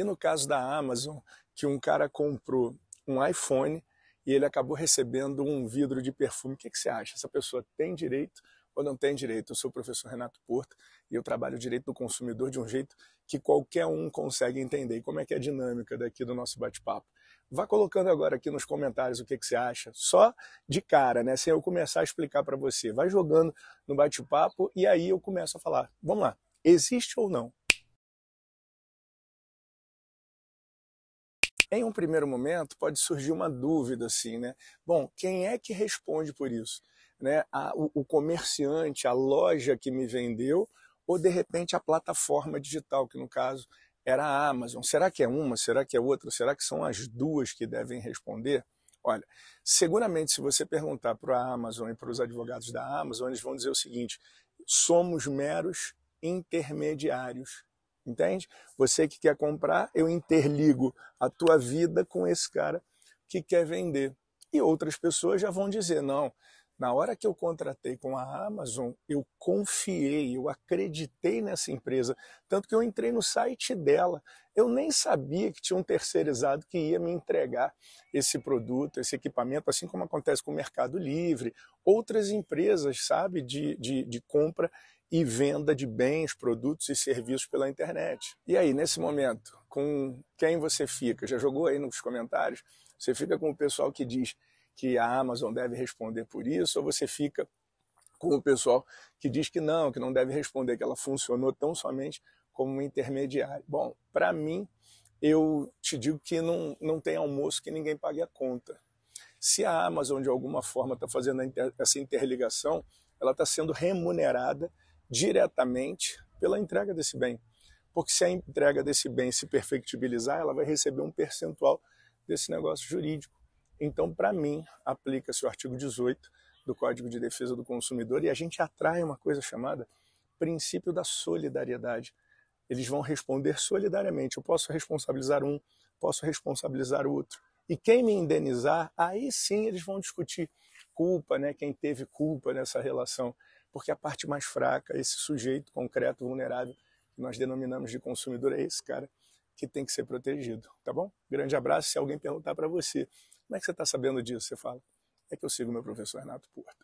E no caso da Amazon, que um cara comprou um iPhone e ele acabou recebendo um vidro de perfume. O que, que você acha? Essa pessoa tem direito ou não tem direito? Eu sou o professor Renato Porto e eu trabalho o direito do consumidor de um jeito que qualquer um consegue entender. E como é que é a dinâmica daqui do nosso bate-papo? Vá colocando agora aqui nos comentários o que, que você acha, só de cara, né? Sem eu começar a explicar para você. Vai jogando no bate-papo e aí eu começo a falar. Vamos lá, existe ou não? Em um primeiro momento, pode surgir uma dúvida assim, né? Bom, quem é que responde por isso? Né? A, o, o comerciante, a loja que me vendeu, ou de repente a plataforma digital, que no caso era a Amazon. Será que é uma? Será que é outra? Será que são as duas que devem responder? Olha, seguramente se você perguntar para a Amazon e para os advogados da Amazon, eles vão dizer o seguinte: somos meros intermediários entende? Você que quer comprar, eu interligo a tua vida com esse cara que quer vender. E outras pessoas já vão dizer: não, na hora que eu contratei com a Amazon, eu confiei, eu acreditei nessa empresa, tanto que eu entrei no site dela. Eu nem sabia que tinha um terceirizado que ia me entregar esse produto, esse equipamento, assim como acontece com o Mercado Livre, outras empresas, sabe, de, de, de compra e venda de bens, produtos e serviços pela internet. E aí, nesse momento, com quem você fica? Já jogou aí nos comentários? Você fica com o pessoal que diz que a Amazon deve responder por isso, ou você fica com o pessoal que diz que não, que não deve responder, que ela funcionou tão somente como um intermediária. Bom, para mim, eu te digo que não, não tem almoço que ninguém pague a conta. Se a Amazon, de alguma forma, está fazendo essa interligação, ela está sendo remunerada diretamente pela entrega desse bem. Porque se a entrega desse bem se perfectibilizar, ela vai receber um percentual desse negócio jurídico. Então, para mim, aplica-se o artigo 18 do Código de Defesa do Consumidor e a gente atrai uma coisa chamada princípio da solidariedade. Eles vão responder solidariamente. Eu posso responsabilizar um, posso responsabilizar o outro. E quem me indenizar, aí sim eles vão discutir culpa, né? quem teve culpa nessa relação. Porque a parte mais fraca, esse sujeito concreto, vulnerável, que nós denominamos de consumidor, é esse cara que tem que ser protegido, tá bom? Grande abraço. Se alguém perguntar para você como é que você está sabendo disso? Você fala, é que eu sigo meu professor Renato Porto.